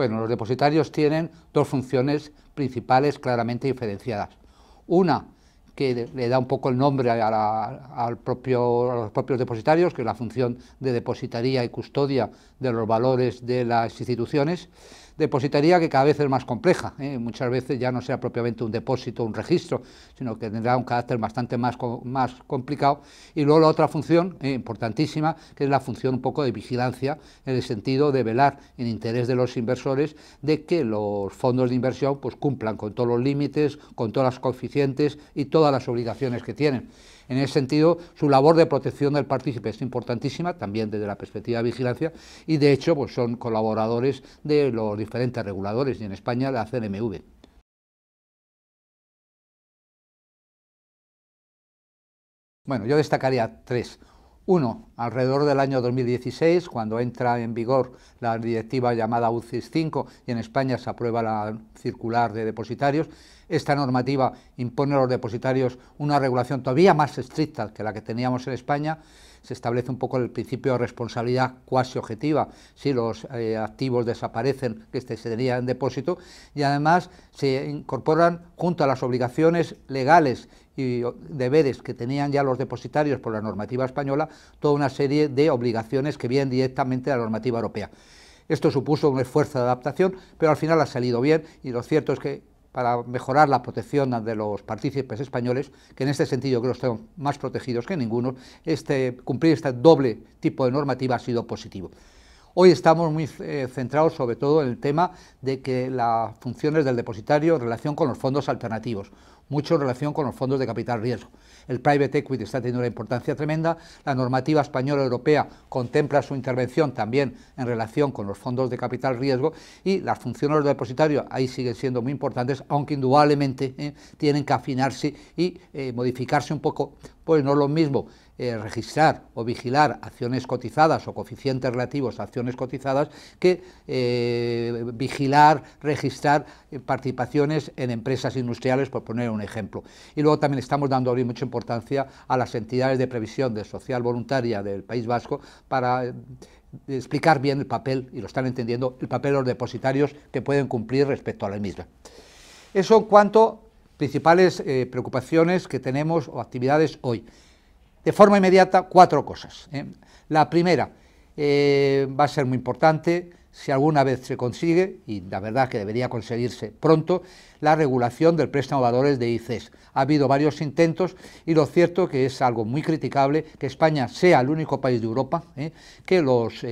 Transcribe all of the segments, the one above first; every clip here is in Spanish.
Bueno, los depositarios tienen dos funciones principales claramente diferenciadas. Una, que le da un poco el nombre a, al propio, los propios depositarios, que es la función de depositaría y custodia de los valores de las instituciones. Depositaría que cada vez es más compleja, ¿eh? muchas veces ya no sea propiamente un depósito, un registro, sino que tendrá un carácter bastante más, más complicado. Y luego la otra función, eh, importantísima, que es la función un poco de vigilancia, en el sentido de velar en interés de los inversores de que los fondos de inversión pues, cumplan con todos los límites, con todas las coeficientes y todas las obligaciones que tienen. En ese sentido, su labor de protección del partícipe es importantísima, también desde la perspectiva de vigilancia, y de hecho pues, son colaboradores de los diferentes reguladores, y en España la CNMV. Bueno, yo destacaría tres. Uno, alrededor del año 2016, cuando entra en vigor la directiva llamada UCIS 5 y en España se aprueba la circular de depositarios, esta normativa impone a los depositarios una regulación todavía más estricta que la que teníamos en España. Se establece un poco el principio de responsabilidad cuasi objetiva si los eh, activos desaparecen, que este tenía en depósito, y además se incorporan junto a las obligaciones legales y deberes que tenían ya los depositarios por la normativa española, toda una serie de obligaciones que vienen directamente de la normativa europea. Esto supuso un esfuerzo de adaptación, pero al final ha salido bien y lo cierto es que para mejorar la protección de los partícipes españoles, que en este sentido creo que están más protegidos que ninguno, este, cumplir este doble tipo de normativa ha sido positivo. Hoy estamos muy eh, centrados sobre todo en el tema de que las funciones del depositario en relación con los fondos alternativos mucho en relación con los fondos de capital riesgo. El private equity está teniendo una importancia tremenda, la normativa española europea contempla su intervención también en relación con los fondos de capital riesgo y las funciones los depositario ahí siguen siendo muy importantes, aunque indudablemente eh, tienen que afinarse y eh, modificarse un poco, pues no es lo mismo eh, registrar o vigilar acciones cotizadas o coeficientes relativos a acciones cotizadas que eh, vigilar, registrar eh, participaciones en empresas industriales, por poner un ejemplo. Y luego también estamos dando hoy mucha importancia a las entidades de previsión de social voluntaria del País Vasco para explicar bien el papel, y lo están entendiendo, el papel de los depositarios que pueden cumplir respecto a la misma. Eso en cuanto principales preocupaciones que tenemos o actividades hoy de forma inmediata cuatro cosas. ¿eh? La primera eh, va a ser muy importante, si alguna vez se consigue, y la verdad que debería conseguirse pronto, la regulación del préstamo de valores de ICES. Ha habido varios intentos y lo cierto que es algo muy criticable que España sea el único país de Europa ¿eh? que los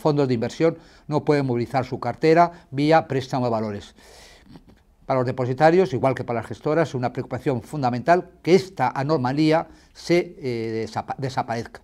fondos de inversión no pueden movilizar su cartera vía préstamo de valores. Para los depositarios, igual que para las gestoras, es una preocupación fundamental que esta anomalía se eh, desaparezca.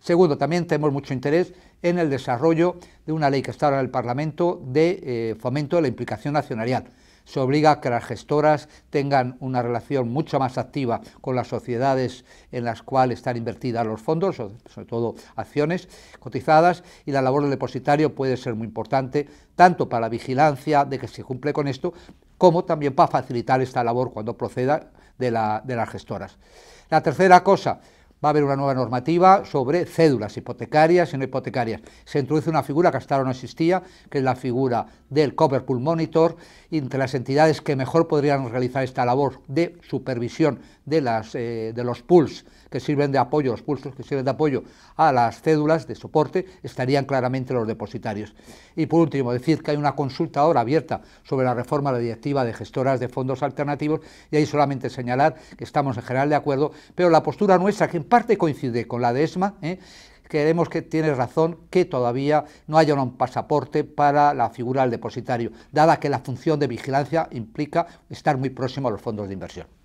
Segundo, también tenemos mucho interés en el desarrollo de una ley que está ahora en el Parlamento de eh, fomento de la implicación nacional se obliga a que las gestoras tengan una relación mucho más activa con las sociedades en las cuales están invertidas los fondos, sobre todo acciones cotizadas, y la labor del depositario puede ser muy importante, tanto para la vigilancia de que se cumple con esto, como también para facilitar esta labor cuando proceda de, de las gestoras. La tercera cosa, va a haber una nueva normativa sobre cédulas hipotecarias y no hipotecarias. Se introduce una figura que hasta ahora no existía, que es la figura del Pool Monitor, entre las entidades que mejor podrían realizar esta labor de supervisión de, las, eh, de los pools que sirven de apoyo, los pulsos que sirven de apoyo a las cédulas de soporte, estarían claramente los depositarios. Y por último, decir que hay una consulta ahora abierta sobre la reforma de la directiva de gestoras de fondos alternativos y ahí solamente señalar que estamos en general de acuerdo, pero la postura nuestra que parte coincide con la de ESMA, ¿eh? creemos que tiene razón que todavía no haya un pasaporte para la figura del depositario, dada que la función de vigilancia implica estar muy próximo a los fondos de inversión.